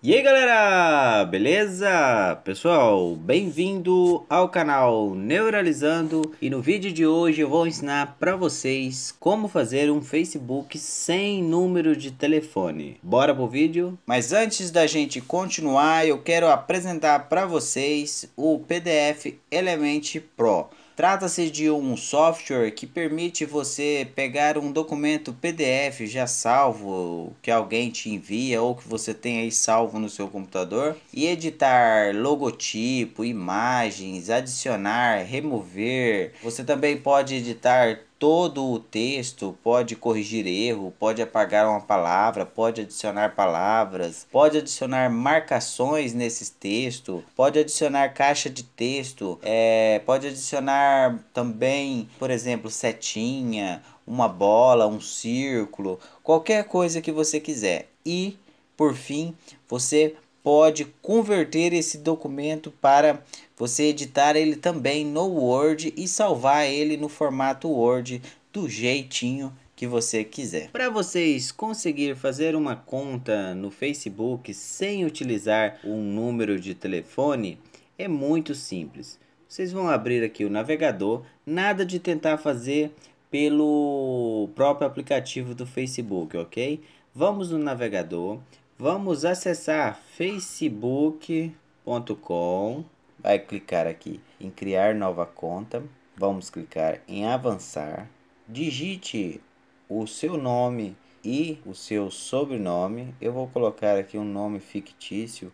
E aí galera, beleza? Pessoal, bem-vindo ao canal Neuralizando e no vídeo de hoje eu vou ensinar para vocês como fazer um Facebook sem número de telefone. Bora pro vídeo? Mas antes da gente continuar, eu quero apresentar para vocês o PDF Element Pro. Trata-se de um software que permite você pegar um documento PDF já salvo, que alguém te envia ou que você tem aí salvo no seu computador, e editar logotipo, imagens, adicionar, remover. Você também pode editar todo o texto, pode corrigir erro, pode apagar uma palavra, pode adicionar palavras, pode adicionar marcações nesses textos, pode adicionar caixa de texto, é, pode adicionar também, por exemplo, setinha, uma bola, um círculo, qualquer coisa que você quiser. E, por fim, você pode converter esse documento para você editar ele também no Word e salvar ele no formato Word do jeitinho que você quiser. Para vocês conseguir fazer uma conta no Facebook sem utilizar um número de telefone, é muito simples. Vocês vão abrir aqui o navegador, nada de tentar fazer pelo próprio aplicativo do Facebook, ok? Vamos no navegador, Vamos acessar facebook.com. Vai clicar aqui em criar nova conta. Vamos clicar em avançar. Digite o seu nome e o seu sobrenome. Eu vou colocar aqui um nome fictício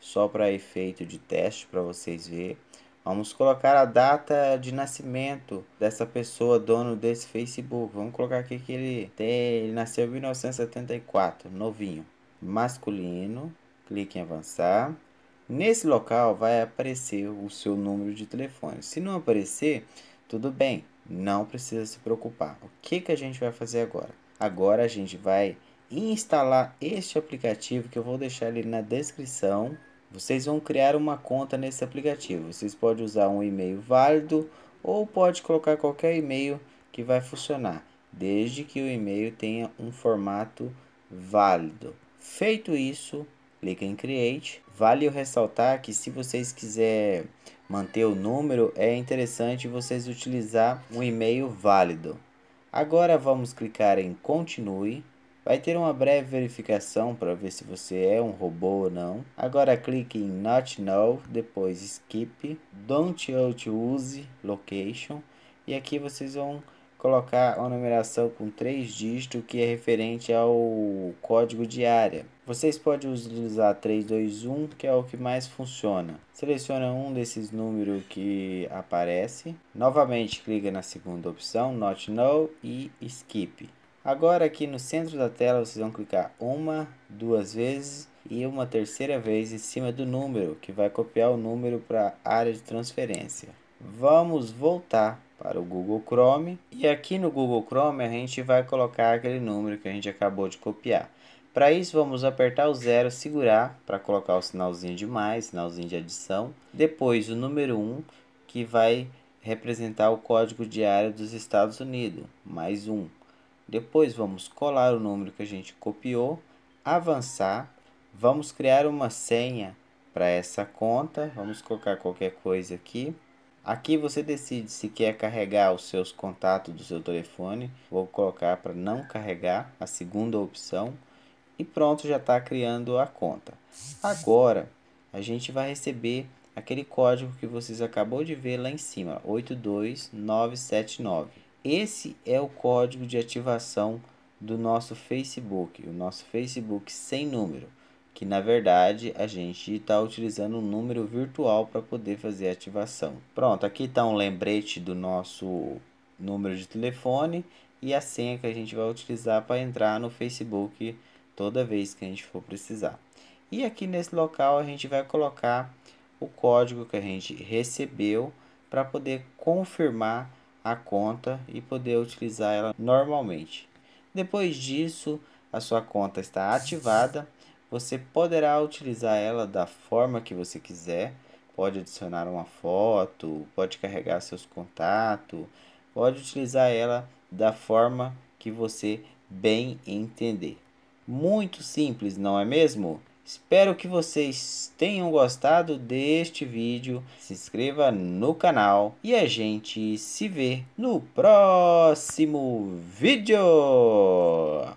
só para efeito de teste para vocês verem. Vamos colocar a data de nascimento dessa pessoa, dono desse Facebook. Vamos colocar aqui que ele, tem, ele nasceu em 1974, novinho masculino, clique em avançar. Nesse local vai aparecer o seu número de telefone. Se não aparecer, tudo bem, não precisa se preocupar. O que, que a gente vai fazer agora? Agora a gente vai instalar este aplicativo que eu vou deixar ele na descrição. Vocês vão criar uma conta nesse aplicativo. Vocês podem usar um e-mail válido ou pode colocar qualquer e-mail que vai funcionar, desde que o e-mail tenha um formato válido. Feito isso, clica em Create. Vale ressaltar que se vocês quiserem manter o número, é interessante vocês utilizar um e-mail válido. Agora vamos clicar em Continue. Vai ter uma breve verificação para ver se você é um robô ou não. Agora clique em Not Now, depois Skip, Don't Out Use Location e aqui vocês vão colocar uma numeração com três dígitos que é referente ao código de área. Vocês podem utilizar 321, que é o que mais funciona. Seleciona um desses números que aparece. Novamente clica na segunda opção, Not No e Skip. Agora aqui no centro da tela vocês vão clicar uma, duas vezes e uma terceira vez em cima do número, que vai copiar o número para a área de transferência vamos voltar para o Google Chrome e aqui no Google Chrome a gente vai colocar aquele número que a gente acabou de copiar. Para isso vamos apertar o zero, segurar para colocar o sinalzinho de mais, sinalzinho de adição, depois o número 1 que vai representar o código de área dos Estados Unidos, mais um. Depois vamos colar o número que a gente copiou, avançar, vamos criar uma senha para essa conta, vamos colocar qualquer coisa aqui Aqui você decide se quer carregar os seus contatos do seu telefone. Vou colocar para não carregar, a segunda opção. E pronto, já está criando a conta. Agora, a gente vai receber aquele código que vocês acabou de ver lá em cima, 82979. Esse é o código de ativação do nosso Facebook, o nosso Facebook sem número que na verdade a gente está utilizando um número virtual para poder fazer a ativação. Pronto, aqui está um lembrete do nosso número de telefone e a senha que a gente vai utilizar para entrar no Facebook toda vez que a gente for precisar. E aqui nesse local a gente vai colocar o código que a gente recebeu para poder confirmar a conta e poder utilizar ela normalmente. Depois disso, a sua conta está ativada você poderá utilizar ela da forma que você quiser. Pode adicionar uma foto, pode carregar seus contatos, pode utilizar ela da forma que você bem entender. Muito simples, não é mesmo? Espero que vocês tenham gostado deste vídeo. Se inscreva no canal e a gente se vê no próximo vídeo.